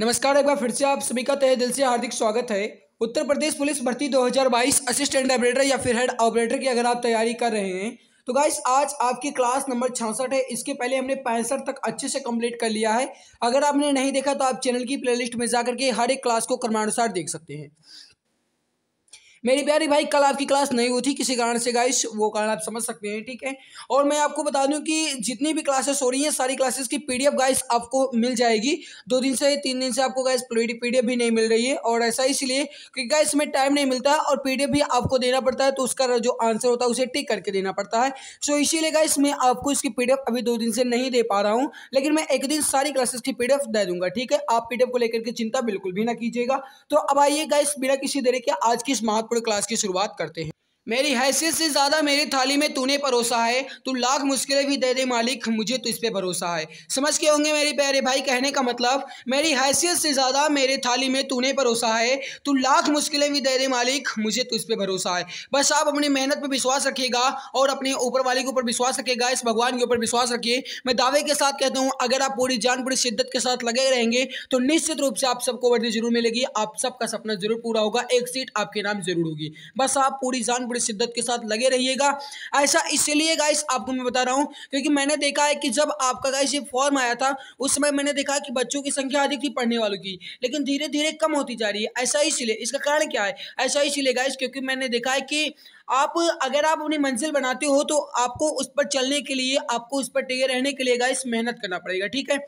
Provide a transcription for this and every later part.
नमस्कार एक बार फिर से आप सभी का तहे दिल से हार्दिक स्वागत है उत्तर प्रदेश पुलिस भर्ती 2022 असिस्टेंट ऑपरेटर या फिर हेड ऑपरेटर की अगर आप तैयारी कर रहे हैं तो गाइस आज आपकी क्लास नंबर छियासठ है इसके पहले हमने पैंसठ तक अच्छे से कंप्लीट कर लिया है अगर आपने नहीं देखा तो आप चैनल की प्लेलिस्ट में जाकर के हर एक क्लास को क्रमानुसार देख सकते हैं मेरी प्यारी भाई कल आपकी क्लास नहीं हुई थी किसी कारण से गाइस वो कारण आप समझ सकते हैं ठीक है और मैं आपको बता दूं कि जितनी भी क्लासेस हो रही हैं सारी क्लासेस की पीडीएफ गाइस आपको मिल जाएगी दो दिन से तीन दिन से आपको गाइस पीडीएफ भी नहीं मिल रही है और ऐसा इसलिए क्योंकि गाइस में टाइम नहीं मिलता और पी भी आपको देना पड़ता है तो उसका जो आंसर होता है उसे टिक करके देना पड़ता है सो इसीलिए गाइस मैं आपको इसकी पी अभी दो दिन से नहीं दे पा रहा हूँ लेकिन मैं एक दिन सारी क्लासेस की पी दे दूंगा ठीक है आप पी को लेकर के चिंता बिल्कुल भी ना कीजिएगा तो अब आइए गाइस बिना किसी देरी के आज की इस महत्व अपने क्लास की शुरुआत करते हैं मेरी हैसियत से ज़्यादा मेरी थाली में तूने परोसा है तू लाख मुश्किलें भी दे दे मालिक मुझे तो इस पे भरोसा है समझ के होंगे मेरे प्यारे भाई कहने का मतलब मेरी हैसियत से ज़्यादा मेरे थाली में तूने परोसा है तू लाख मुश्किलें भी दे दे मालिक मुझे तो इस पे भरोसा है बस आप अपनी मेहनत पर विश्वास रखिएगा और अपने ऊपर वाले के ऊपर विश्वास रखिएगा इस भगवान के ऊपर विश्वास रखिए मैं दावे के साथ कहता हूँ अगर आप पूरी जान पूरी शिद्दत के साथ लगे रहेंगे तो निश्चित रूप से आप सबको वर्दी जरूर मिलेगी आप सबका सपना जरूर पूरा होगा एक सीट आपके नाम जरूर होगी बस आप पूरी जान पूरी शिद्दत के साथ लगे रहिएगा ऐसा इसलिए गाइस आपको मैं बता रहा हूँ क्योंकि मैंने देखा है कि जब आपका गाइस ये फॉर्म आया था उस समय मैंने देखा कि बच्चों की संख्या अधिक थी पढ़ने वालों की लेकिन धीरे धीरे कम होती जा रही है ऐसा इसलिए इसका कारण क्या है ऐसा इसलिए गाइस क्योंकि मैंने देखा है कि आप अगर आप अपनी मंजिल बनाते हो तो आपको उस पर चलने के लिए आपको उस पर टिके रहने के लिए गाइस मेहनत करना पड़ेगा ठीक है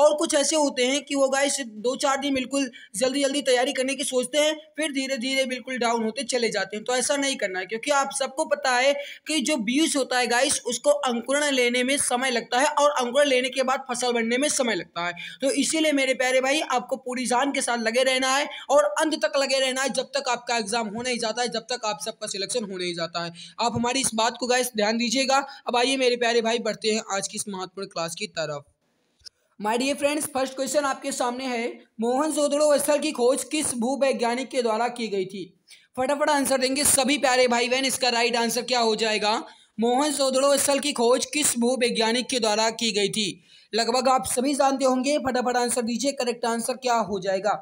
और कुछ ऐसे होते हैं कि वो गाइस दो चार दिन बिल्कुल जल्दी जल्दी तैयारी करने की सोचते हैं फिर धीरे धीरे बिल्कुल डाउन होते चले जाते हैं तो ऐसा नहीं करना है क्योंकि आप सबको पता है कि जो बीज होता है गाइस उसको अंकुरण लेने में समय लगता है और अंकुरण लेने के बाद फसल बनने में समय लगता है तो इसीलिए मेरे प्यारे भाई आपको पूरी जान के साथ लगे रहना है और अंत तक लगे रहना है जब तक आपका एग्जाम हो नहीं जाता है जब तक आप सबका सिलेक्शन हो नहीं जाता है आप हमारी इस बात को गाइस ध्यान दीजिएगा अब आइए मेरे प्यारे भाई बढ़ते हैं आज की इस महत्वपूर्ण क्लास की तरफ my dear friends first question आपके सामने है मोहन जोदड़ो स्थल की खोज किस भूवैज्ञानिक के द्वारा की गई थी फटाफट आंसर देंगे सभी प्यारे भाई बहन इसका राइट आंसर क्या हो जाएगा मोहन जोदड़ो स्थल की खोज किस भूवैज्ञानिक के द्वारा की गई थी लगभग आप सभी जानते होंगे फटाफट आंसर दीजिए करेक्ट आंसर क्या हो जाएगा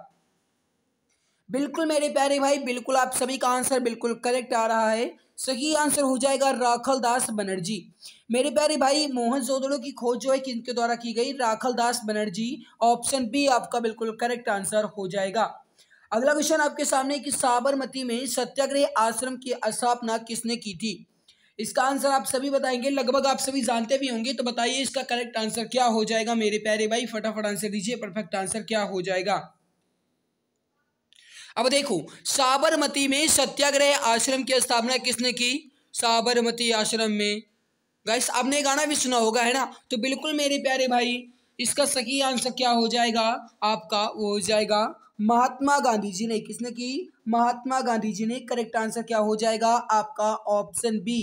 बिल्कुल मेरे प्यारे भाई बिल्कुल आप सभी का आंसर बिल्कुल करेक्ट आ रहा है सही आंसर हो जाएगा राखल दास बनर्जी मेरे प्यारे भाई मोहन जोदड़ो की खोज जो है किनके द्वारा की गई राखल दास बनर्जी ऑप्शन बी आपका बिल्कुल करेक्ट आंसर हो जाएगा अगला क्वेश्चन आपके सामने कि साबरमती में सत्याग्रह आश्रम की स्थापना किसने की थी इसका आंसर आप सभी बताएंगे लगभग आप सभी जानते भी होंगे तो बताइए इसका करेक्ट आंसर क्या हो जाएगा मेरे प्यारे भाई फटाफट आंसर दीजिए परफेक्ट आंसर क्या हो जाएगा अब देखो साबरमती में सत्याग्रह आश्रम की स्थापना किसने की साबरमती आश्रम में गाइस आपने गाना भी सुना होगा है ना तो बिल्कुल मेरे प्यारे भाई इसका सही आंसर क्या हो जाएगा आपका वो हो जाएगा महात्मा गांधी जी ने किसने की महात्मा गांधी जी ने करेक्ट आंसर क्या हो जाएगा आपका ऑप्शन बी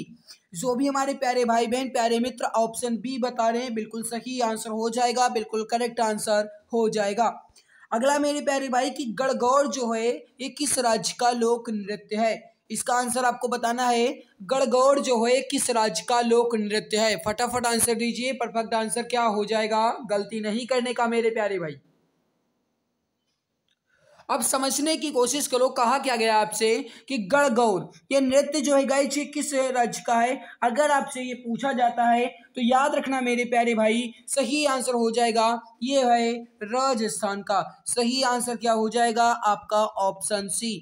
जो भी हमारे प्यारे भाई बहन प्यारे मित्र ऑप्शन बी बता रहे हैं बिल्कुल सही आंसर हो जाएगा बिल्कुल करेक्ट आंसर हो जाएगा अगला मेरे प्यारे भाई की गड़गौर जो है ये किस राज्य का लोक नृत्य है इसका आंसर आपको बताना है गड़गौर जो है किस राज्य का लोक नृत्य है फटाफट आंसर दीजिए परफेक्ट आंसर क्या हो जाएगा गलती नहीं करने का मेरे प्यारे भाई अब समझने की कोशिश करो कहा क्या गया आपसे कि गणगौर ये नृत्य जो है गाइज ये किस राज्य का है अगर आपसे ये पूछा जाता है तो याद रखना मेरे प्यारे भाई सही आंसर हो जाएगा ये है राजस्थान का सही आंसर क्या हो जाएगा आपका ऑप्शन सी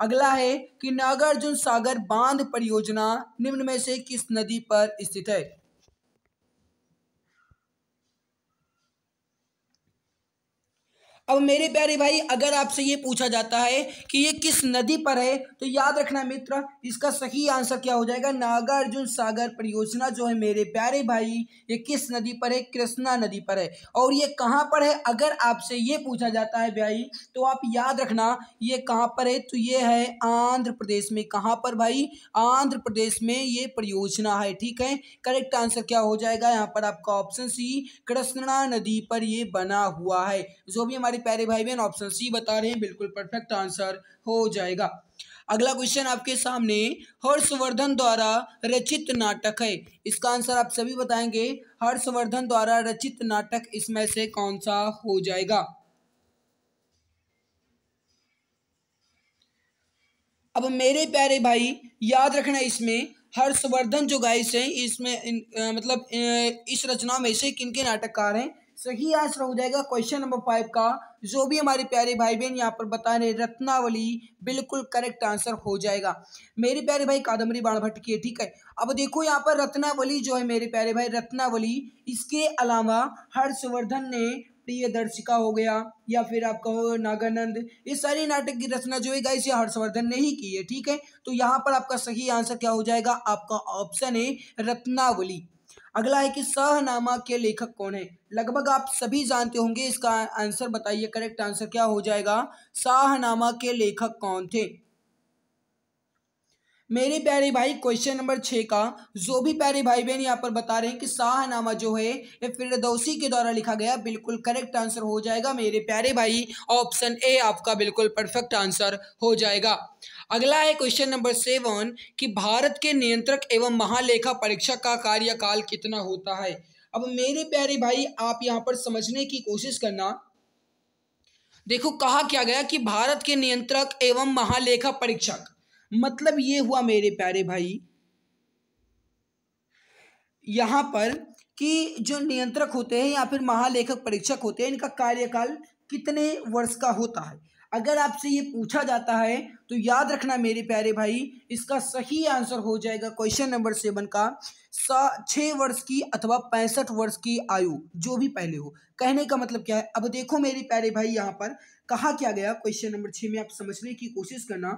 अगला है कि नागार्जुन सागर बांध परियोजना निम्न में से किस नदी पर स्थित है अब मेरे प्यारे भाई अगर आपसे ये पूछा जाता है कि ये किस नदी पर है तो याद रखना मित्र इसका सही आंसर क्या हो जाएगा नागार्जुन सागर परियोजना जो है मेरे प्यारे भाई ये किस नदी पर है कृष्णा नदी पर है और ये कहाँ पर है अगर आपसे ये पूछा जाता है भाई तो आप याद रखना ये कहाँ पर है तो ये है आंध्र प्रदेश में कहाँ पर भाई आंध्र प्रदेश में ये परियोजना है ठीक है करेक्ट आंसर क्या हो जाएगा यहाँ पर आपका ऑप्शन सी कृष्णा नदी पर ये बना हुआ है जो भी हमारे हमारे प्यारे भाई बहन ऑप्शन सी बता रहे हैं बिल्कुल परफेक्ट आंसर हो जाएगा अगला क्वेश्चन आपके सामने हर्षवर्धन द्वारा रचित नाटक है इसका आंसर आप सभी बताएंगे हर्षवर्धन द्वारा रचित नाटक इसमें से कौन सा हो जाएगा अब मेरे प्यारे भाई याद रखना इसमें हर्षवर्धन जो गाय से इसमें इन, आ, मतलब इन, इस रचना में से किन के नाटककार हैं सही आंसर हो जाएगा क्वेश्चन नंबर फाइव का जो भी हमारे प्यारे भाई बहन यहाँ पर बता रहे रत्नावली बिल्कुल करेक्ट आंसर हो जाएगा मेरे प्यारे भाई कादम्बरी बाणभट्ट की है ठीक है अब देखो यहाँ पर रत्नावली जो है मेरे प्यारे भाई रत्नावली इसके अलावा हर्षवर्धन ने प्रिय दर्शिका हो गया या फिर आप कहो नागानंद ये सारी नाटक की रचना जो है गाइस ये हर्षवर्धन ने ही की है ठीक है तो यहाँ पर आपका सही आंसर क्या हो जाएगा आपका ऑप्शन है रत्नावली अगला है कि सहनामा के लेखक कौन है लगभग आप सभी जानते होंगे इसका आंसर बताइए करेक्ट आंसर क्या हो जाएगा शाहनामा के लेखक कौन थे मेरे प्यारे भाई क्वेश्चन नंबर छः का जो भी प्यारे भाई बहन यहाँ पर बता रहे हैं कि शाहनामा जो है ये फिरदौसी के द्वारा लिखा गया बिल्कुल करेक्ट आंसर हो जाएगा मेरे प्यारे भाई ऑप्शन ए आपका बिल्कुल परफेक्ट आंसर हो जाएगा अगला है क्वेश्चन नंबर सेवन कि भारत के नियंत्रक एवं महालेखा परीक्षक का कार्यकाल कितना होता है अब मेरे प्यारे भाई आप यहाँ पर समझने की कोशिश करना देखो कहा क्या गया कि भारत के नियंत्रक एवं महालेखा परीक्षक मतलब ये हुआ मेरे प्यारे भाई यहाँ पर कि जो नियंत्रक होते हैं या फिर महालेखक परीक्षक होते हैं इनका कार्यकाल कितने वर्ष का होता है अगर आपसे ये पूछा जाता है तो याद रखना मेरे प्यारे भाई इसका सही आंसर हो जाएगा क्वेश्चन नंबर सेवन का छः वर्ष की अथवा पैंसठ वर्ष की आयु जो भी पहले हो कहने का मतलब क्या है अब देखो मेरे प्यारे भाई यहाँ पर कहा क्या गया क्वेश्चन नंबर छः में आप समझने की कोशिश करना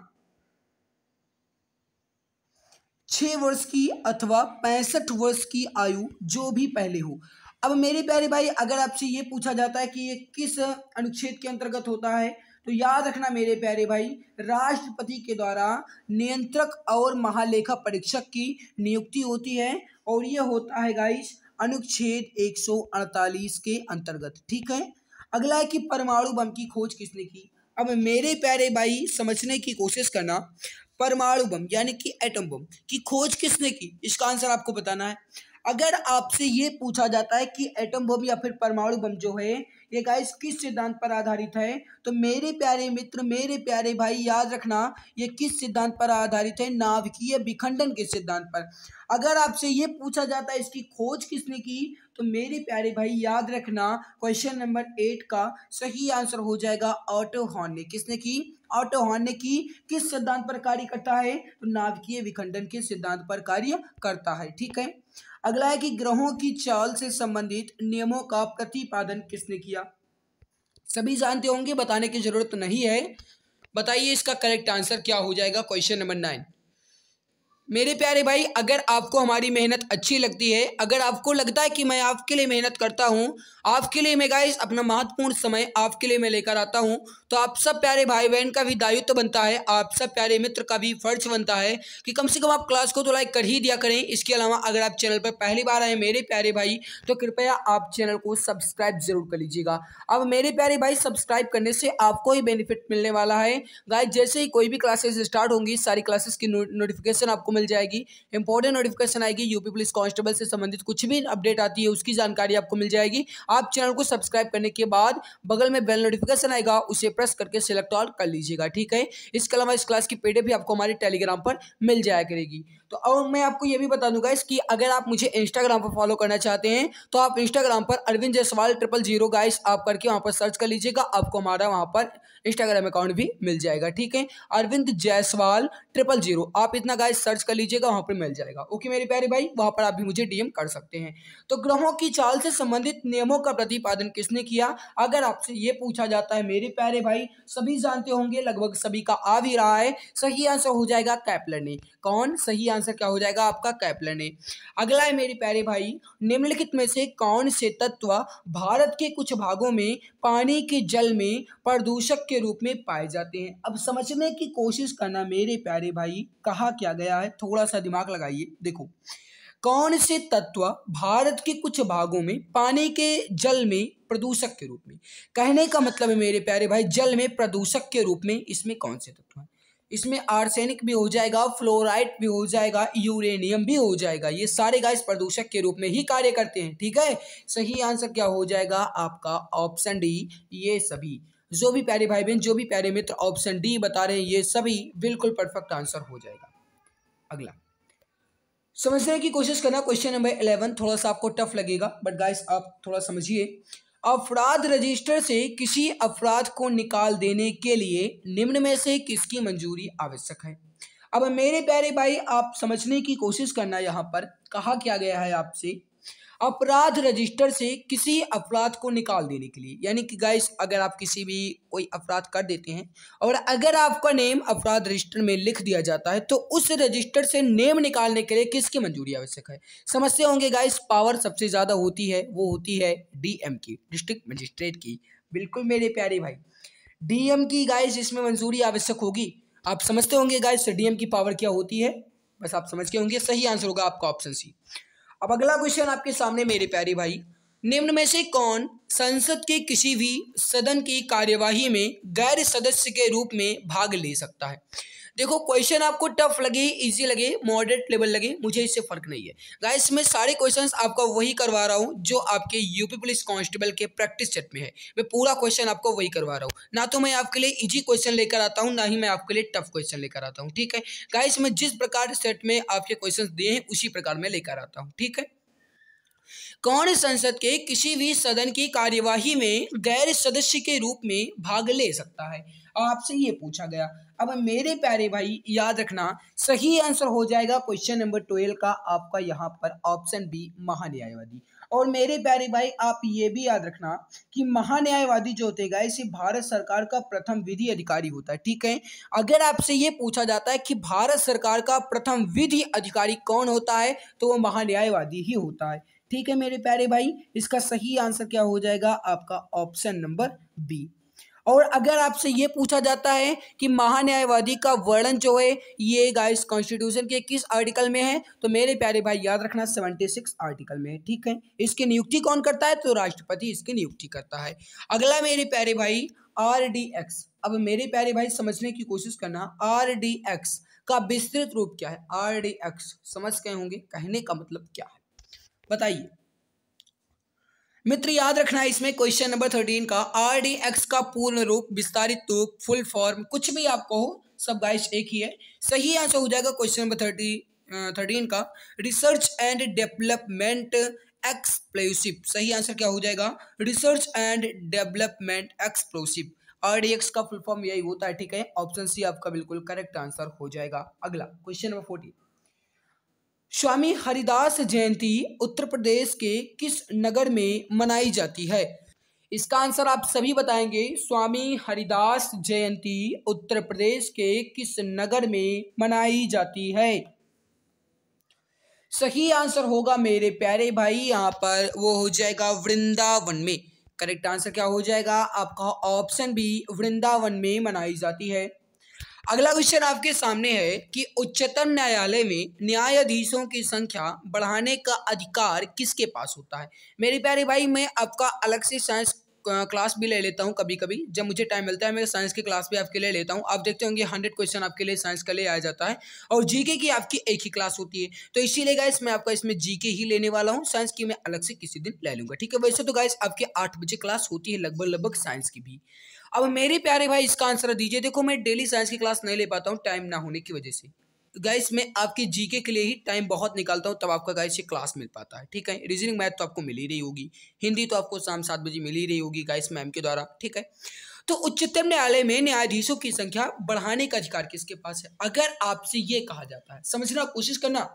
छः वर्ष की अथवा पैंसठ वर्ष की आयु जो भी पहले हो अब मेरे प्यारे भाई अगर आपसे ये पूछा जाता है कि ये किस अनुच्छेद के अंतर्गत होता है तो याद रखना मेरे प्यारे भाई राष्ट्रपति के द्वारा नियंत्रक और महालेखा परीक्षक की नियुक्ति होती है और ये होता है गाइस अनुच्छेद 148 के अंतर्गत ठीक है अगला है कि परमाणु बम की खोज किसने की अब मेरे प्यारे भाई समझने की कोशिश करना परमाणु बम यानी कि एटम बम की खोज किसने की इसका आंसर आपको बताना है अगर आपसे ये पूछा जाता है कि एटम बम या फिर परमाणु बम जो है ये गाइस किस सिद्धांत पर आधारित है तो मेरे प्यारे मित्र मेरे प्यारे भाई याद रखना ये किस सिद्धांत पर आधारित है नाभिकीय विखंडन के सिद्धांत पर अगर आपसे ये पूछा जाता है इसकी खोज किसने की तो मेरे प्यारे भाई याद रखना क्वेश्चन नंबर एट का सही आंसर हो जाएगा ऑटो हॉर्न ने किसने की ऑटो हॉर्न ने की किस सिद्धांत पर कार्य करता है तो नाभिकीय विखंडन के सिद्धांत पर कार्य करता है ठीक है अगला है कि ग्रहों की चाल से संबंधित नियमों का प्रतिपादन किसने किया सभी जानते होंगे बताने की जरूरत नहीं है बताइए इसका करेक्ट आंसर क्या हो जाएगा क्वेश्चन नंबर नाइन मेरे प्यारे भाई अगर आपको हमारी मेहनत अच्छी लगती है अगर आपको लगता है कि मैं आपके लिए मेहनत करता हूँ आपके लिए मैं गाइस अपना महत्वपूर्ण समय आपके लिए मैं लेकर आता हूँ तो आप सब प्यारे भाई बहन का भी दायित्व तो बनता है आप सब प्यारे मित्र का भी फर्ज बनता है कि कम से कम आप क्लास को तो लाइक कर ही दिया करें इसके अलावा अगर आप चैनल पर पहली बार आए मेरे प्यारे भाई तो कृपया आप चैनल को सब्सक्राइब जरूर कर लीजिएगा अब मेरे प्यारे भाई सब्सक्राइब करने से आपको ही बेनिफिट मिलने वाला है गाय जैसे ही कोई भी क्लासेस स्टार्ट होंगी सारी क्लासेस की नोटिफिकेशन आपको मिल जाएगी इंपॉर्टेंट नोटिफिकेशन आएगी यूपी पुलिस कांस्टेबल से संबंधित कुछ भी अपडेट आती है उसकी जानकारी आपको मिल जाएगी आप चैनल को सब्सक्राइब करने के बाद बगल में बेल नोटिफिकेशन आएगा उसे प्रेस करके सिलेक्ट ऑल कर लीजिएगा ठीक है इसके अलावा इस क्लास की पेडे भी आपको हमारे टेलीग्राम पर मिल जाया करेगी तो और मैं आपको यह भी बता दूंगा इसकी अगर आप मुझे इंस्टाग्राम पर फॉलो करना चाहते हैं तो आप इंस्टाग्राम पर Arvind Jaiswal triple zero guys आप करके वहां पर सर्च कर लीजिएगा आपको हमारा वहां पर इंस्टाग्राम अकाउंट भी मिल जाएगा ठीक है अरविंद जयसवाल ट्रिपल जीरो आप इतना गाइस सर्च कर लीजिएगा वहाँ पर मिल जाएगा ओके मेरे प्यारे भाई वहाँ पर आप भी मुझे डीएम कर सकते हैं तो ग्रहों की चाल से संबंधित नियमों का प्रतिपादन किसने किया अगर आपसे ये पूछा जाता है मेरे प्यारे भाई सभी जानते होंगे लगभग सभी का आ भी रहा है सही आंसर हो जाएगा कैपलर ने कौन सही आंसर क्या हो जाएगा आपका कैपलर ने अगला है मेरे प्यारे भाई निम्नलिखित में से कौन से तत्व भारत के कुछ भागों में पानी के जल में प्रदूषक के रूप में पाए जाते हैं अब समझने की कोशिश करना मेरे प्यारे भाई कहा क्या गया है थोड़ा सा दिमाग लगाइए देखो कौन से तत्व भारत के कुछ भागों में पानी के जल में प्रदूषक के रूप में कहने का मतलब है मेरे प्यारे भाई जल में प्रदूषक के रूप में इसमें कौन से तत्व हैं इसमें आर्सेनिक भी हो जाएगा फ्लोराइड भी हो जाएगा यूरेनियम भी हो जाएगा ये सारे गाइस प्रदूषक के रूप में ही कार्य करते हैं ठीक है सही आंसर क्या हो जाएगा आपका ऑप्शन डी ये सभी जो भी प्यारे भाई बहन जो भी प्यारे मित्र ऑप्शन डी बता रहे हैं ये सभी बिल्कुल परफेक्ट आंसर हो जाएगा अगला समझने की कोशिश करना क्वेश्चन नंबर इलेवन थोड़ा सा आपको टफ लगेगा बट गाइस आप थोड़ा समझिए अपराध रजिस्टर से किसी अपराध को निकाल देने के लिए निम्न में से किसकी मंजूरी आवश्यक है अब मेरे प्यारे भाई आप समझने की कोशिश करना यहाँ पर कहा क्या गया है आपसे अपराध रजिस्टर से किसी अपराध को निकाल देने के लिए यानी कि गाइस अगर आप किसी भी कोई अपराध कर देते हैं और अगर आपका नेम अपराध रजिस्टर में लिख दिया जाता है तो उस रजिस्टर से नेम निकालने के लिए किसकी मंजूरी आवश्यक है समझते होंगे गाइस पावर सबसे ज़्यादा होती है वो होती है डी की डिस्ट्रिक्ट मजिस्ट्रेट की बिल्कुल मेरे प्यारे भाई डी की गाइस इसमें मंजूरी आवश्यक होगी आप समझते होंगे गाइस डी की पावर क्या होती है बस आप समझ के होंगे सही आंसर होगा आपका ऑप्शन सी अब अगला क्वेश्चन आपके सामने मेरे प्यारे भाई निम्न में से कौन संसद के किसी भी सदन की कार्यवाही में गैर सदस्य के रूप में भाग ले सकता है देखो क्वेश्चन आपको टफ लगे इजी लगे मॉडरेट लेवल लगे मुझे इससे फर्क नहीं है गाइस मैं सारे क्वेश्चंस आपका वही करवा रहा हूँ जो आपके यूपी पुलिस कांस्टेबल के प्रैक्टिस सेट में है मैं पूरा क्वेश्चन आपको वही करवा रहा हूँ ना तो मैं आपके लिए ईजी क्वेश्चन लेकर आता हूँ ना ही मैं आपके लिए टफ क्वेश्चन लेकर आता हूँ ठीक है गाइस मैं जिस प्रकार सेट में आपके क्वेश्चन दिए हैं उसी प्रकार में लेकर आता हूँ ठीक है कौन संसद के किसी भी सदन की कार्यवाही में गैर सदस्य के रूप में भाग ले सकता है आपसे ये पूछा गया अब मेरे प्यारे भाई याद रखना सही आंसर हो जाएगा क्वेश्चन नंबर ट्वेल्व का आपका यहाँ पर ऑप्शन बी महान्यायवादी और मेरे प्यारे भाई आप ये भी याद रखना कि महान्यायवादी जो होते गए भारत सरकार का प्रथम विधि अधिकारी होता है ठीक है अगर आपसे ये पूछा जाता है कि भारत सरकार का प्रथम विधि अधिकारी कौन होता है तो वो महान्यायवादी ही होता है ठीक है मेरे प्यारे भाई इसका सही आंसर क्या हो जाएगा आपका ऑप्शन नंबर बी और अगर आपसे ये पूछा जाता है कि महान्यायवादी का वर्णन जो है ये गाइस कॉन्स्टिट्यूशन के किस आर्टिकल में है तो मेरे प्यारे भाई याद रखना सेवेंटी सिक्स आर्टिकल में है ठीक है इसकी नियुक्ति कौन करता है तो राष्ट्रपति इसकी नियुक्ति करता है अगला मेरे प्यारे भाई आर डी एक्स अब मेरे प्यारे भाई समझने की कोशिश करना आर डी एक्स का विस्तृत रूप क्या है आर डी एक्स समझ गए होंगे कहने का मतलब क्या है बताइए मित्र याद रखना इसमें क्वेश्चन नंबर थर्टीन का आर डी एक्स का पूर्ण रूप विस्तारित रूप फुल फॉर्म कुछ भी आपको हो सब गाइस एक ही है सही आंसर हो जाएगा क्वेश्चन नंबर थर्टी थर्टीन का रिसर्च एंड डेवलपमेंट एक्सप्लोसिव सही आंसर क्या हो जाएगा research and development explosive R D X का फुल फॉर्म यही होता है ठीक है ऑप्शन सी आपका बिल्कुल करेक्ट आंसर हो जाएगा अगला question number fourteen Swami Haridas Jayanti Uttar Pradesh के किस नगर में मनाई जाती है इसका आंसर आप सभी बताएंगे स्वामी हरिदास जयंती उत्तर प्रदेश के किस नगर में मनाई जाती है सही आंसर होगा मेरे प्यारे भाई यहाँ पर वो हो जाएगा वृंदावन में करेक्ट आंसर क्या हो जाएगा आपका ऑप्शन भी वृंदावन में मनाई जाती है अगला क्वेश्चन आपके सामने है कि उच्चतम न्यायालय में न्यायाधीशों की संख्या बढ़ाने का अधिकार किसके पास होता है मेरे प्यारे भाई मैं आपका अलग से साइंस क्लास भी ले लेता हूँ कभी कभी जब मुझे टाइम मिलता है मैं साइंस की क्लास भी आपके लिए लेता हूँ आप देखते होंगे हंड्रेड क्वेश्चन आपके लिए साइंस का ले आया जाता है और जीके की आपकी एक ही क्लास होती है तो इसीलिए गाइस मैं आपका इसमें जीके ही लेने वाला हूँ साइंस की मैं अलग से किसी दिन ले लूँगा ठीक है वैसे तो गाइस आपकी आठ बजे क्लास होती है लगभग लगभग साइंस की भी अब मेरे प्यारे भाई इसका आंसर दीजिए देखो मैं डेली साइंस की क्लास नहीं ले पाता हूँ टाइम ना होने की वजह से गाइस मैं आपके जीके के लिए ही टाइम बहुत निकालता हूँ तब आपका गाइस ये क्लास मिल पाता है ठीक है रीजनिंग मैथ तो आपको मिल ही रही होगी हिंदी तो आपको शाम सात बजे मिल ही रही होगी गाइस मैम के द्वारा ठीक है तो उच्चतम न्यायालय में न्यायाधीशों की संख्या बढ़ाने का अधिकार किसके पास है अगर आपसे ये कहा जाता है समझना कोशिश करना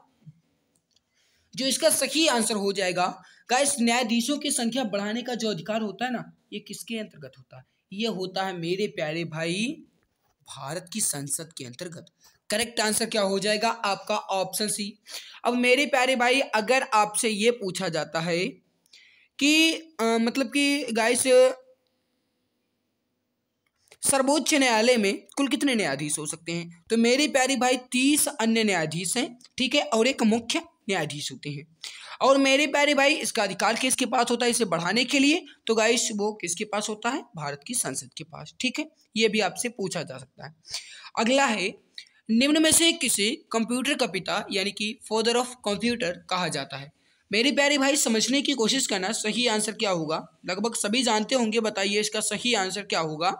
जो इसका सही आंसर हो जाएगा गाइस न्यायाधीशों की संख्या बढ़ाने का जो अधिकार होता है ना ये किसके अंतर्गत होता है ये होता है मेरे प्यारे भाई भारत की संसद के अंतर्गत करेक्ट आंसर क्या हो जाएगा आपका ऑप्शन सी अब मेरे प्यारे भाई अगर आपसे ये पूछा जाता है कि आ, मतलब कि गाइस सर्वोच्च न्यायालय में कुल कितने न्यायाधीश हो सकते हैं तो मेरे प्यारे भाई तीस अन्य न्यायाधीश हैं ठीक है और एक मुख्य न्यायाधीश होते हैं और मेरे प्यारे भाई इसका अधिकार किसके पास होता है इसे बढ़ाने के लिए तो गाइस वो किसके पास होता है भारत की संसद के पास ठीक है ये भी आपसे पूछा जा सकता है अगला है निम्न में से किसी कंप्यूटर का पिता यानी कि फादर ऑफ कंप्यूटर कहा जाता है मेरे प्यारे भाई समझने की कोशिश करना सही आंसर क्या होगा लगभग सभी जानते होंगे बताइए इसका सही आंसर क्या होगा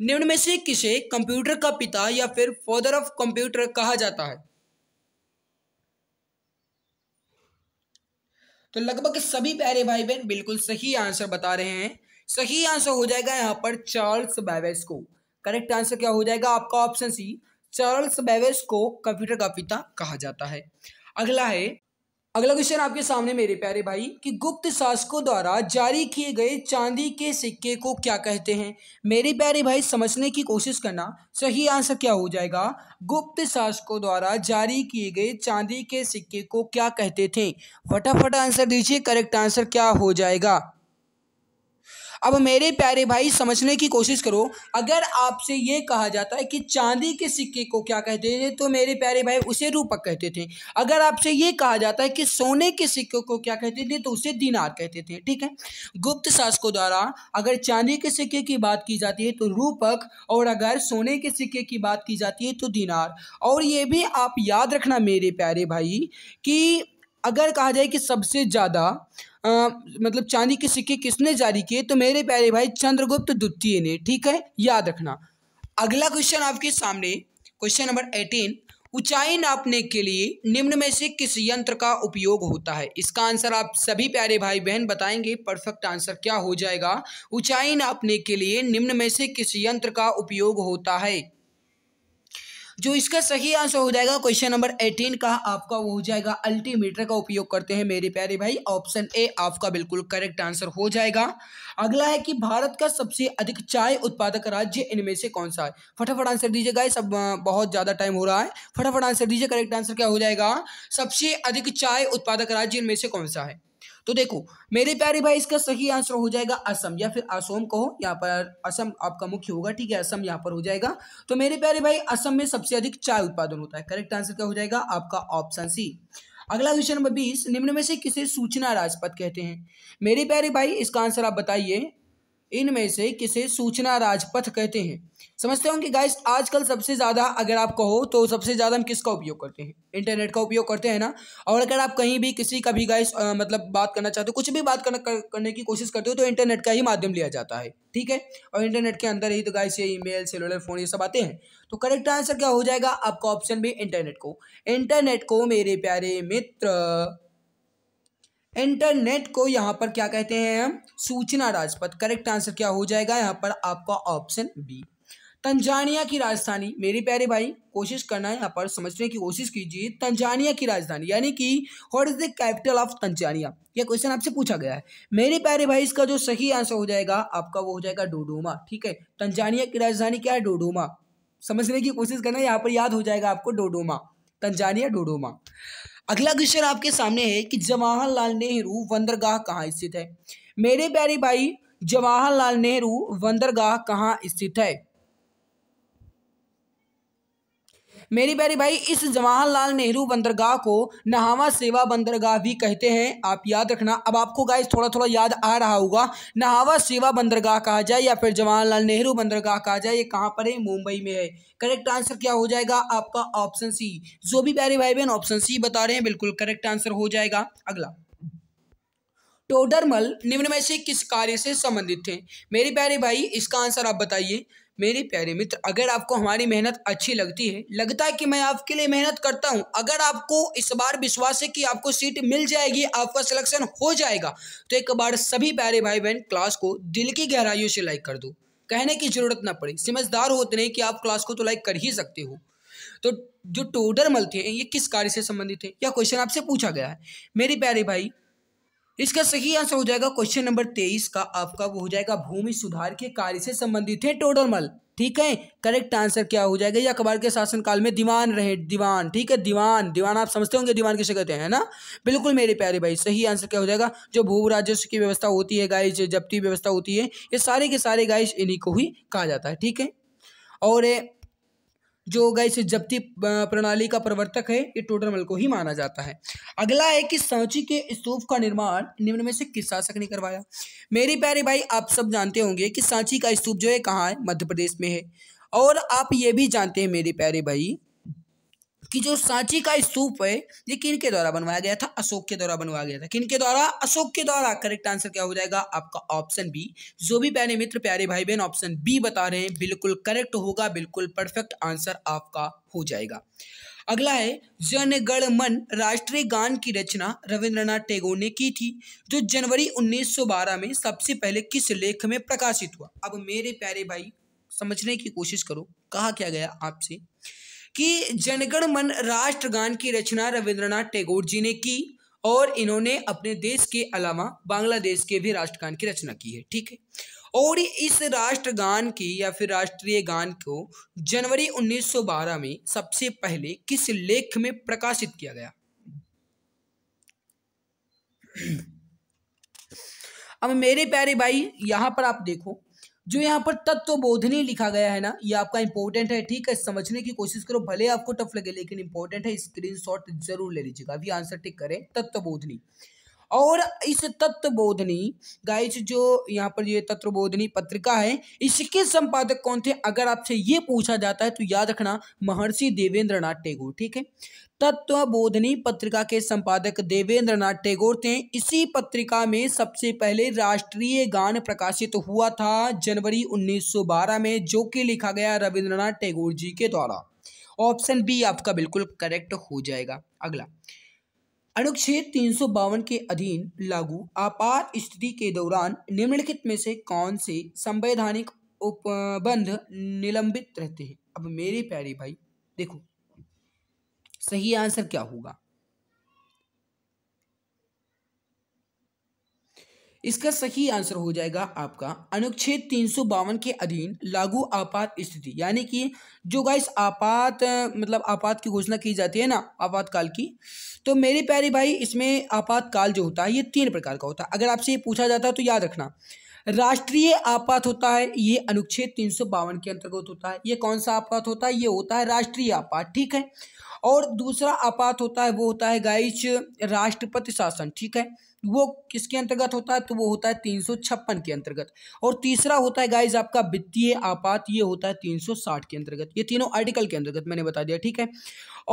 निम्न में से किसे कंप्यूटर का पिता या फिर फादर ऑफ कंप्यूटर कहा जाता है तो लगभग सभी प्यारे भाई बहन बिल्कुल सही आंसर बता रहे हैं सही आंसर हो जाएगा यहाँ पर चार्ल्स बैवेस को करेक्ट आंसर क्या हो जाएगा आपका ऑप्शन सी चार्ल्स बेवेज को कंप्यूटर का पिता कहा जाता है अगला है अगला क्वेश्चन आपके सामने मेरे प्यारे भाई कि गुप्त शासकों द्वारा जारी किए गए चांदी के सिक्के को क्या कहते हैं मेरे प्यारे भाई समझने की कोशिश करना सही आंसर क्या हो जाएगा गुप्त शासकों द्वारा जारी किए गए चांदी के सिक्के को क्या कहते थे फटाफट आंसर दीजिए करेक्ट आंसर क्या हो जाएगा अब मेरे प्यारे भाई समझने की कोशिश करो अगर आपसे ये कहा जाता है कि चांदी के सिक्के को क्या कहते थे तो मेरे प्यारे भाई उसे रूपक कहते थे अगर आपसे ये कहा जाता है कि सोने के सिक्के को क्या कहते थे तो उसे दीनार कहते थे ठीक है गुप्त शासकों द्वारा अगर चांदी के सिक्के की बात की जाती है तो रूपक और अगर सोने के सिक्के की बात की जाती है तो दीनार और ये भी आप याद रखना मेरे प्यारे भाई कि अगर कहा जाए कि सबसे ज़्यादा मतलब चांदी के सिक्के किसने जारी किए तो मेरे प्यारे भाई चंद्रगुप्त द्वितीय ने ठीक है याद रखना अगला क्वेश्चन आपके सामने क्वेश्चन नंबर एटीन ऊंचाई नापने के लिए निम्न में से किस यंत्र का उपयोग होता है इसका आंसर आप सभी प्यारे भाई बहन बताएंगे परफेक्ट आंसर क्या हो जाएगा ऊंचाई नापने के लिए निम्न में से किस यंत्र का उपयोग होता है जो इसका सही आंसर हो जाएगा क्वेश्चन नंबर एटीन का आपका वो हो जाएगा अल्टीमीटर का उपयोग करते हैं मेरे प्यारे भाई ऑप्शन ए आपका बिल्कुल करेक्ट आंसर हो जाएगा अगला है कि भारत का सबसे अधिक चाय उत्पादक राज्य इनमें से कौन सा है फटाफट आंसर दीजिएगा सब बहुत ज़्यादा टाइम हो रहा है फटाफट आंसर दीजिए करेक्ट आंसर क्या हो जाएगा सबसे अधिक चाय उत्पादक राज्य इनमें से कौन सा है तो देखो मेरे प्यारे भाई इसका सही आंसर हो जाएगा असम या फिर असोम कहो यहाँ पर असम आपका मुख्य होगा ठीक है असम यहाँ पर हो जाएगा तो मेरे प्यारे भाई असम में सबसे अधिक चाय उत्पादन होता है करेक्ट आंसर क्या हो जाएगा आपका ऑप्शन सी अगला क्वेश्चन नंबर बीस निम्न में से किसे सूचना राजपथ कहते हैं मेरे प्यारे भाई इसका आंसर आप बताइए इनमें से किसे सूचना राजपथ कहते हैं समझते होंगे गाइस आजकल सबसे ज़्यादा अगर आप कहो तो सबसे ज़्यादा हम किसका उपयोग करते हैं इंटरनेट का उपयोग करते हैं ना और अगर आप कहीं भी किसी का भी गाइस मतलब बात करना चाहते हो कुछ भी बात करना कर, करने की कोशिश करते हो तो इंटरनेट का ही माध्यम लिया जाता है ठीक है और इंटरनेट के अंदर ही तो गाइस ये ईमेल सेलुलर फ़ोन ये सब आते हैं तो करेक्ट आंसर क्या हो जाएगा आपका ऑप्शन भी इंटरनेट को इंटरनेट को मेरे प्यारे मित्र इंटरनेट को यहाँ पर क्या कहते हैं हम सूचना राजपथ करेक्ट आंसर क्या हो जाएगा यहाँ पर आपका ऑप्शन बी तंजानिया की राजधानी मेरे प्यारे भाई कोशिश करना यहाँ पर समझने की कोशिश कीजिए तंजानिया की राजधानी यानी कि what is the capital of Tanzania यह क्वेश्चन आपसे पूछा गया है मेरे प्यारे भाई इसका जो सही आंसर हो जाएगा आपका वो हो जाएगा डोडोमा ठीक है तंजानिया की राजधानी क्या है डोडोमा समझने की कोशिश करना यहाँ पर याद हो जाएगा आपको डोडोमा तंजानिया डोडोमा अगला क्वेश्चन आपके सामने है कि जवाहरलाल नेहरू बंदरगाह कहाँ स्थित है मेरे प्यारे भाई जवाहरलाल नेहरू बंदरगाह कहाँ स्थित है मेरी प्यारी भाई इस जवाहरलाल नेहरू बंदरगाह को नहावा सेवा बंदरगाह भी कहते हैं आप याद रखना अब आपको गाइस थोड़ा थोड़ा याद आ रहा होगा नहावा सेवा बंदरगाह कहा जाए या फिर जवाहरलाल नेहरू बंदरगाह कहा जाए ये कहाँ पर है मुंबई में है करेक्ट आंसर क्या हो जाएगा आपका ऑप्शन सी जो भी प्यारे भाई बहन ऑप्शन सी बता रहे हैं बिल्कुल करेक्ट आंसर हो जाएगा अगला टोडरमल निम्न में से किस कार्य से संबंधित थे मेरे प्यारे भाई इसका आंसर आप बताइए मेरे प्यारे मित्र अगर आपको हमारी मेहनत अच्छी लगती है लगता है कि मैं आपके लिए मेहनत करता हूं अगर आपको इस बार विश्वास है कि आपको सीट मिल जाएगी आपका सिलेक्शन हो जाएगा तो एक बार सभी प्यारे भाई बहन क्लास को दिल की गहराइयों से लाइक कर दो कहने की ज़रूरत ना पड़े समझदार होते नहीं कि आप क्लास को तो लाइक कर ही सकते हो तो जो टोडर मलती थे ये किस कार्य से संबंधित है यह क्वेश्चन आपसे पूछा गया है मेरे प्यारे भाई इसका सही आंसर हो जाएगा क्वेश्चन नंबर तेईस का आपका वो हो जाएगा भूमि सुधार के कार्य से संबंधित है टोडरमल ठीक है करेक्ट आंसर क्या हो जाएगा या अखबार के शासनकाल में दीवान रहे दीवान ठीक है दीवान दीवान आप समझते होंगे दीवान किसे कहते हैं ना बिल्कुल मेरे प्यारे भाई सही आंसर क्या हो जाएगा जो भू राजस्व की व्यवस्था होती है गाइश जब्ती व्यवस्था होती है ये सारे के सारे गाइश इन्हीं को ही कहा जाता है ठीक है और जो गैस जब्ती प्रणाली का प्रवर्तक है ये टोडरमल को ही माना जाता है अगला है कि सांची के स्तूप का निर्माण निम्न में से किस शासक ने करवाया मेरे प्यारे भाई आप सब जानते होंगे कि सांची का स्तूप जो है कहाँ है मध्य प्रदेश में है और आप ये भी जानते हैं मेरे प्यारे भाई कि जो सांची का स्तूप है ये किन के द्वारा बनवाया गया था अशोक के द्वारा बनवाया गया था किन के द्वारा अशोक के द्वारा करेक्ट आंसर क्या हो जाएगा आपका ऑप्शन बी जो भी प्यारे मित्र प्यारे भाई बहन ऑप्शन बी बता रहे हैं बिल्कुल करेक्ट होगा बिल्कुल परफेक्ट आंसर आपका हो जाएगा अगला है जनगण मन राष्ट्रीय गान की रचना रविंद्रनाथ टैगोर ने की थी जो जनवरी 1912 में सबसे पहले किस लेख में प्रकाशित हुआ अब मेरे प्यारे भाई समझने की कोशिश करो कहा क्या गया आपसे कि जनगण मन राष्ट्रगान की रचना रविंद्रनाथ टैगोर जी ने की और इन्होंने अपने देश के अलावा बांग्लादेश के भी राष्ट्रगान की रचना की है ठीक है और इस राष्ट्रगान की या फिर राष्ट्रीय गान को जनवरी 1912 में सबसे पहले किस लेख में प्रकाशित किया गया अब मेरे प्यारे भाई यहां पर आप देखो जो यहाँ पर तत्व बोधनी लिखा गया है ना ये आपका इंपॉर्टेंट है ठीक है समझने की कोशिश करो भले आपको टफ लगे लेकिन इंपॉर्टेंट है शॉट जरूर ले लीजिएगा अभी आंसर टिक करें तत्व बोधनी और इस तत्व बोधनी गाइज जो यहाँ पर ये तत्व बोधनी पत्रिका है इसके संपादक कौन थे अगर आपसे ये पूछा जाता है तो याद रखना महर्षि देवेंद्रनाथ टैगोर ठीक है तत्व बोधनी पत्रिका के संपादक देवेंद्र नाथ टैगोर थे इसी पत्रिका में सबसे पहले राष्ट्रीय गान प्रकाशित हुआ था जनवरी 1912 में जो कि लिखा गया रविंद्रनाथ टैगोर जी के द्वारा ऑप्शन बी आपका बिल्कुल करेक्ट हो जाएगा अगला अनुच्छेद तीन के अधीन लागू आपात स्थिति के दौरान निम्नलिखित में से कौन से संवैधानिक उपबंध निलंबित रहते हैं अब मेरे प्यारे भाई देखो सही आंसर क्या होगा इसका सही आंसर हो जाएगा आपका अनुच्छेद तीन के अधीन लागू आपात स्थिति यानी कि जो गाइस आपात मतलब आपात की घोषणा की जाती है ना आपातकाल की तो मेरे प्यारे भाई इसमें आपातकाल जो होता है ये तीन प्रकार का होता है अगर आपसे ये पूछा जाता है तो याद रखना राष्ट्रीय आपात होता है ये अनुच्छेद तीन के अंतर्गत होता है ये कौन सा आपात होता है ये होता है राष्ट्रीय आपात ठीक है और दूसरा आपात होता है वो होता है गाइच राष्ट्रपति शासन ठीक है वो किसके अंतर्गत होता है तो वो होता है तीन सौ छप्पन के अंतर्गत और तीसरा होता है गाइज आपका वित्तीय आपात ये होता है तीन सौ साठ के अंतर्गत ये तीनों आर्टिकल के अंतर्गत मैंने बता दिया ठीक है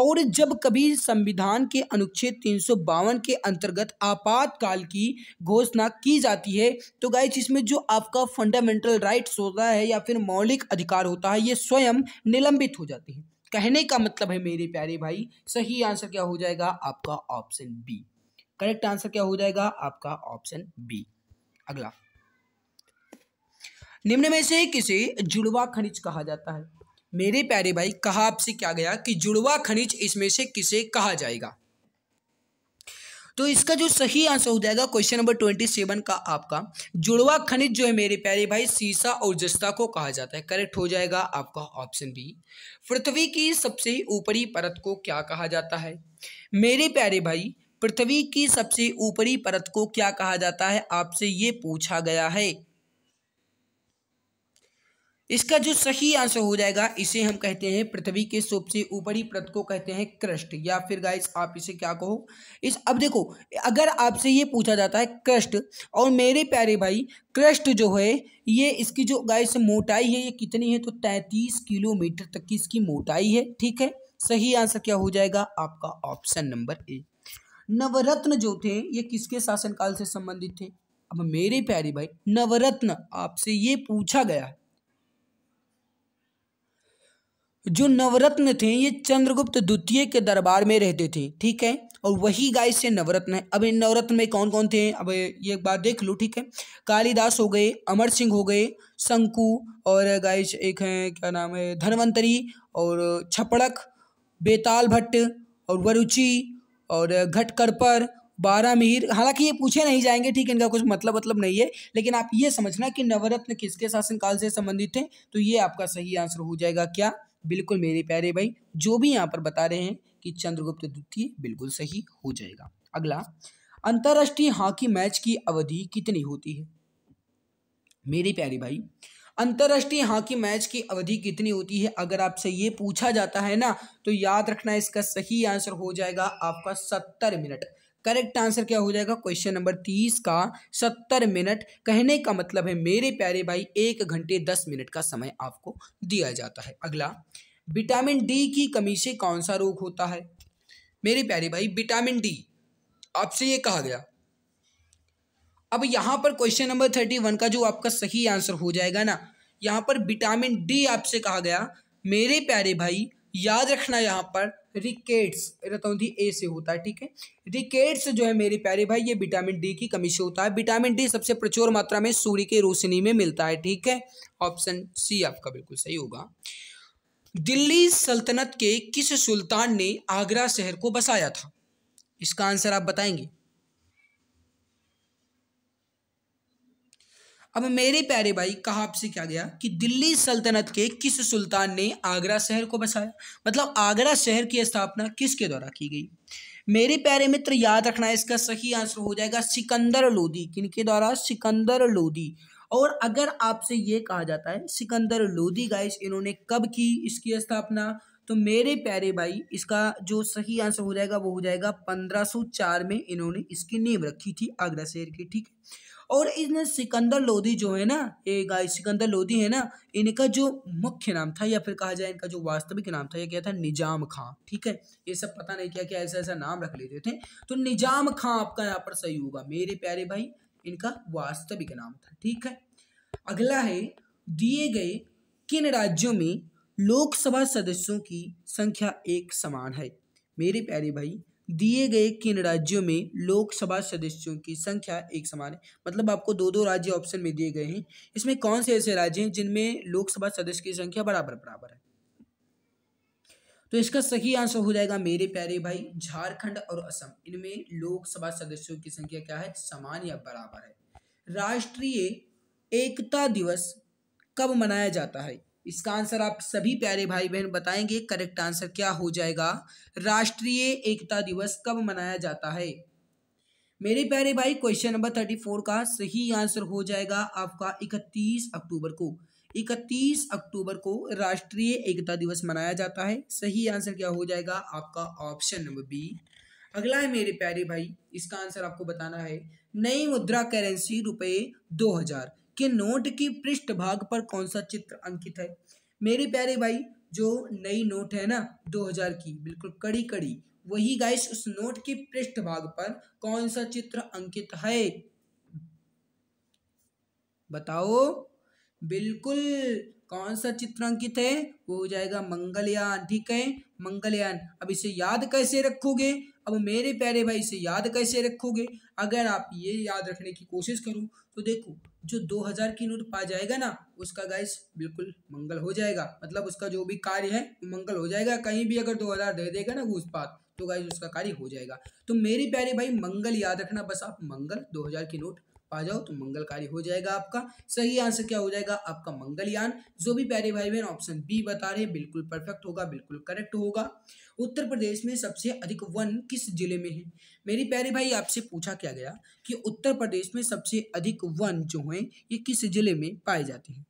और जब कभी संविधान के अनुच्छेद तीन सौ बावन के अंतर्गत आपातकाल की घोषणा की जाती है तो गाइज इसमें जो आपका फंडामेंटल राइट्स होता है या फिर मौलिक अधिकार होता है ये स्वयं निलंबित हो जाते हैं कहने का मतलब है मेरे प्यारे भाई सही आंसर क्या हो जाएगा आपका ऑप्शन बी करेक्ट आंसर क्या हो जाएगा आपका ऑप्शन बी अगला निम्न में से किसे जुड़वा खनिज कहा जाता है मेरे प्यारे भाई कहा आपसे क्या गया कि जुड़वा खनिज इसमें से किसे कहा जाएगा तो इसका जो सही आंसर हो जाएगा क्वेश्चन नंबर ट्वेंटी सेवन का आपका जुड़वा खनिज जो है मेरे प्यारे भाई सीसा और जस्ता को कहा जाता है करेक्ट हो जाएगा आपका ऑप्शन बी पृथ्वी की सबसे ऊपरी परत को क्या कहा जाता है मेरे प्यारे भाई पृथ्वी की सबसे ऊपरी परत को क्या कहा जाता है आपसे ये पूछा गया है इसका जो सही आंसर हो जाएगा इसे हम कहते हैं पृथ्वी के सबसे ऊपरी प्रत को कहते हैं क्रस्ट या फिर गाइस आप इसे क्या कहो इस अब देखो अगर आपसे ये पूछा जाता है क्रस्ट और मेरे प्यारे भाई क्रस्ट जो है ये इसकी जो गाइस मोटाई है ये कितनी है तो तैंतीस किलोमीटर तक की इसकी मोटाई है ठीक है सही आंसर क्या हो जाएगा आपका ऑप्शन नंबर ए नवरत्न जो थे ये किसके शासनकाल से संबंधित थे अब मेरे प्यारे भाई नवरत्न आपसे ये पूछा गया है जो नवरत्न थे ये चंद्रगुप्त द्वितीय के दरबार में रहते थे ठीक है और वही गाय से नवरत्न है अब इन नवरत्न में कौन कौन थे अब ये एक बार देख लो ठीक है कालिदास हो गए अमर सिंह हो गए शंकु और गाय एक है क्या नाम है धनवंतरी और छपड़क बेताल भट्ट और वरुचि और घटकरपर बारह मीर हालांकि ये पूछे नहीं जाएंगे ठीक है इनका कुछ मतलब मतलब नहीं है लेकिन आप ये समझना कि नवरत्न किसके शासनकाल से संबंधित थे तो ये आपका सही आंसर हो जाएगा क्या बिल्कुल मेरे प्यारे भाई जो भी यहाँ पर बता रहे हैं कि चंद्रगुप्त द्वितीय बिल्कुल सही हो जाएगा अगला अंतर्राष्ट्रीय हॉकी मैच की अवधि कितनी होती है मेरे प्यारे भाई अंतर्राष्ट्रीय हॉकी मैच की अवधि कितनी होती है अगर आपसे ये पूछा जाता है ना तो याद रखना इसका सही आंसर हो जाएगा आपका सत्तर मिनट करेक्ट आंसर क्या हो जाएगा क्वेश्चन नंबर तीस का सत्तर मिनट कहने का मतलब है मेरे प्यारे भाई एक घंटे दस मिनट का समय आपको दिया जाता है अगला विटामिन डी की कमी से कौन सा रोग होता है मेरे प्यारे भाई विटामिन डी आपसे ये कहा गया अब यहाँ पर क्वेश्चन नंबर थर्टी वन का जो आपका सही आंसर हो जाएगा ना यहाँ पर विटामिन डी आपसे कहा गया मेरे प्यारे भाई याद रखना यहाँ पर रिकेट्स रतौंधी ए से होता है ठीक है रिकेट्स जो है मेरे प्यारे भाई ये विटामिन डी की कमी से होता है विटामिन डी सबसे प्रचुर मात्रा में सूर्य की रोशनी में मिलता है ठीक है ऑप्शन सी आपका बिल्कुल सही होगा दिल्ली सल्तनत के किस सुल्तान ने आगरा शहर को बसाया था इसका आंसर आप बताएंगे अब मेरे प्यारे भाई कहा आपसे क्या गया कि दिल्ली सल्तनत के किस सुल्तान ने आगरा शहर को बसाया मतलब आगरा शहर की स्थापना किसके द्वारा की गई मेरे प्यारे मित्र याद रखना इसका सही आंसर हो जाएगा सिकंदर लोदी किनके द्वारा सिकंदर लोदी और अगर आपसे ये कहा जाता है सिकंदर लोदी गाइस इन्होंने कब की इसकी स्थापना तो मेरे प्यारे भाई इसका जो सही आंसर हो जाएगा वो हो जाएगा 1504 में इन्होंने इसकी नींव रखी थी आगरा शहर की ठीक है और इसने सिकंदर लोधी जो है ना ये गाय सिकंदर लोधी है ना इनका जो मुख्य नाम था या फिर कहा जाए इनका जो वास्तविक नाम था ये क्या था निजाम खां ठीक है ये सब पता नहीं क्या क्या ऐसा ऐसा नाम रख लेते थे तो निजाम खां आपका यहाँ पर सही होगा मेरे प्यारे भाई इनका वास्तविक नाम था ठीक है अगला है दिए गए किन राज्यों में लोकसभा सदस्यों की संख्या एक समान है मेरे प्यारे भाई दिए गए किन राज्यों में लोकसभा सदस्यों की संख्या एक समान है मतलब आपको दो दो राज्य ऑप्शन में दिए गए हैं इसमें कौन से ऐसे राज्य हैं जिनमें लोकसभा सदस्य की संख्या बराबर बराबर है तो इसका सही आंसर हो जाएगा मेरे प्यारे भाई झारखंड और असम इनमें लोकसभा सदस्यों की संख्या क्या है समान या बराबर है राष्ट्रीय एकता दिवस कब मनाया जाता है इसका आंसर आप सभी प्यारे भाई बहन बताएंगे करेक्ट आंसर क्या हो जाएगा राष्ट्रीय एकता दिवस कब मनाया जाता है मेरे प्यारे भाई क्वेश्चन नंबर थर्टी फोर का सही आंसर हो जाएगा आपका इकतीस अक्टूबर को इकतीस अक्टूबर को राष्ट्रीय एकता दिवस मनाया जाता है सही आंसर क्या हो जाएगा आपका ऑप्शन नंबर बी अगला है मेरे प्यारे भाई इसका आंसर आपको बताना है नई मुद्रा करेंसी रुपये दो हजार कि नोट की पृष्ठ भाग पर कौन सा चित्र अंकित है मेरे प्यारे भाई जो नई नोट है ना 2000 की बिल्कुल कड़ी कड़ी वही गाइस उस नोट की भाग पर कौन सा चित्र अंकित है बताओ बिल्कुल कौन सा चित्र अंकित है वो हो जाएगा मंगलयान ठीक है मंगलयान अब इसे याद कैसे रखोगे अब मेरे प्यारे भाई इसे याद कैसे रखोगे अगर आप ये याद रखने की कोशिश करो तो देखो जो 2000 की नोट पा जाएगा ना उसका गाइस बिल्कुल मंगल हो जाएगा मतलब उसका जो भी कार्य है वो मंगल हो जाएगा कहीं भी अगर 2000 दे देगा ना घूसपात तो गाइस उसका कार्य हो जाएगा तो मेरे प्यारे भाई मंगल याद रखना बस आप मंगल 2000 की नोट पा जाओ तो मंगल कार्य हो जाएगा आपका सही आंसर क्या हो जाएगा आपका मंगलयान जो भी प्यारे भाई बहन ऑप्शन बी बता रहे बिल्कुल परफेक्ट होगा बिल्कुल करेक्ट होगा उत्तर प्रदेश में सबसे अधिक वन किस जिले में है मेरी प्यारे भाई आपसे पूछा क्या गया कि उत्तर प्रदेश में सबसे अधिक वन जो हैं ये किस जिले में पाए जाते हैं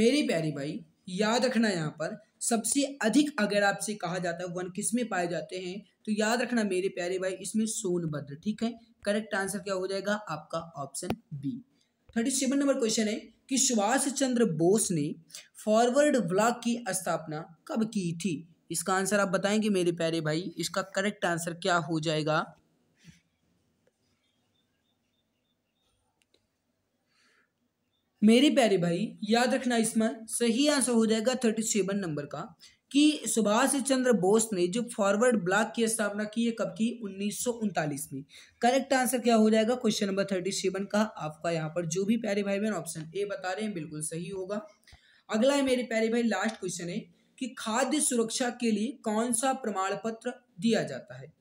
मेरी प्यारे भाई याद रखना यहाँ पर सबसे अधिक अगर आपसे कहा जाता है वन किस में पाए जाते हैं तो याद रखना मेरे प्यारे भाई इसमें सोनभद्र ठीक है करेक्ट आंसर क्या हो जाएगा आपका option B thirty seven number question है कि सुभाष चंद्र बोस ने फॉरवर्ड ब्लॉक की स्थापना कब की थी इसका आंसर आप बताएंगे मेरे प्यारे भाई इसका करेक्ट आंसर क्या हो जाएगा मेरे प्यारे भाई याद रखना इसमें सही आंसर हो जाएगा थर्टी सेवन नंबर का कि सुभाष चंद्र बोस ने जो फॉरवर्ड ब्लॉक की स्थापना की है कब की उन्नीस में करेक्ट आंसर क्या हो जाएगा क्वेश्चन नंबर थर्टी सेवन का आपका यहाँ पर जो भी प्यारे भाई बहन ऑप्शन ए बता रहे हैं बिल्कुल सही होगा अगला है मेरे प्यारे भाई लास्ट क्वेश्चन है कि खाद्य सुरक्षा के लिए कौन सा प्रमाण पत्र दिया जाता है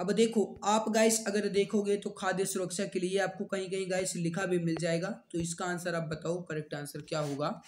अब देखो आप गाइस अगर देखोगे तो खाद्य सुरक्षा के लिए आपको कहीं कहीं गाइस लिखा भी मिल जाएगा तो इसका आंसर आप बताओ करेक्ट आंसर क्या होगा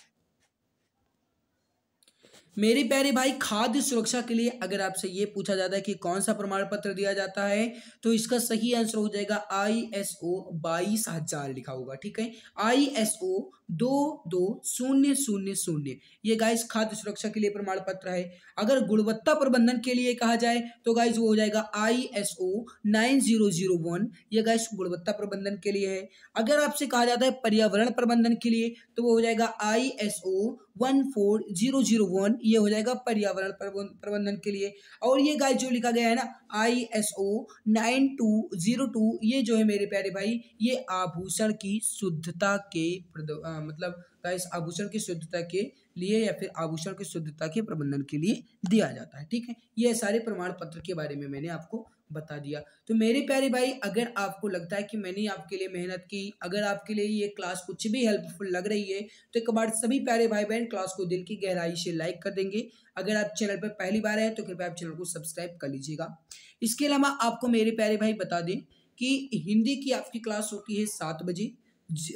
मेरे प्यारे भाई खाद्य सुरक्षा के लिए अगर आपसे ये पूछा जाता है कि कौन सा प्रमाण पत्र दिया जाता है तो इसका सही आंसर हो जाएगा आई एस ओ बाईस हजार लिखा होगा ठीक है आई एस ओ दो दो शून्य शून्य शून्य ये गाइस खाद्य सुरक्षा के लिए प्रमाण पत्र है अगर गुणवत्ता प्रबंधन के लिए कहा जाए तो गाइस वो हो जाएगा I S O nine zero zero one ये गाइस गुणवत्ता प्रबंधन के लिए है अगर आपसे कहा जाता है पर्यावरण प्रबंधन के लिए तो वो हो जाएगा I S O one four zero zero one ये हो जाएगा पर्यावरण प्रबंधन के लिए और ये गाय जो लिखा गया है ना I S O nine two zero two ये जो है मेरे प्यारे भाई ये आभूषण की शुद्धता के आ, मतलब गाइस आभूषण की शुद्धता के लिए या फिर आभूषण की शुद्धता के प्रबंधन के लिए दिया जाता है ठीक है ये सारे प्रमाण पत्र के बारे में मैंने आपको बता दिया तो मेरे प्यारे भाई अगर आपको लगता है कि मैंने आपके लिए मेहनत की अगर आपके लिए ये क्लास कुछ भी हेल्पफुल लग रही है तो एक बार सभी प्यारे भाई बहन क्लास को दिल की गहराई से लाइक कर देंगे अगर आप चैनल पर पहली बार आए तो कृपया आप चैनल को सब्सक्राइब कर लीजिएगा इसके अलावा आपको मेरे प्यारे भाई बता दें कि हिंदी की आपकी क्लास होती है सात बजे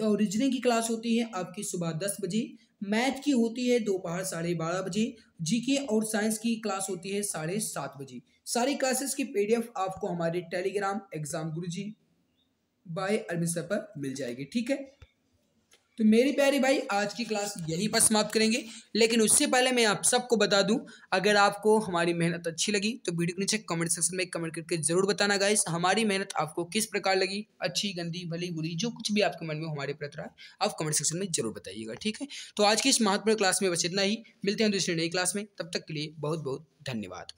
और रीजनिंग की क्लास होती है आपकी सुबह दस बजे मैथ की होती है दोपहर साढ़े बारह बजे जीके और साइंस की क्लास होती है साढ़े सात बजे सारी क्लासेस की पीडीएफ आपको हमारे टेलीग्राम एग्जाम गुरु जी बाय अलमिसर पर मिल जाएगी ठीक है तो मेरी प्यारी भाई आज की क्लास यहीं पर समाप्त करेंगे लेकिन उससे पहले मैं आप सबको बता दूं अगर आपको हमारी मेहनत अच्छी लगी तो वीडियो के नीचे कमेंट सेक्शन में कमेंट करके जरूर बताना गाइस हमारी मेहनत आपको किस प्रकार लगी अच्छी गंदी भली बुरी जो कुछ भी आपके मन में हमारे प्रति रहा है आप कमेंट सेक्शन में जरूर बताइएगा ठीक है तो आज की इस महत्वपूर्ण क्लास में बस इतना ही मिलते हैं दूसरी नई क्लास में तब तक के लिए बहुत बहुत धन्यवाद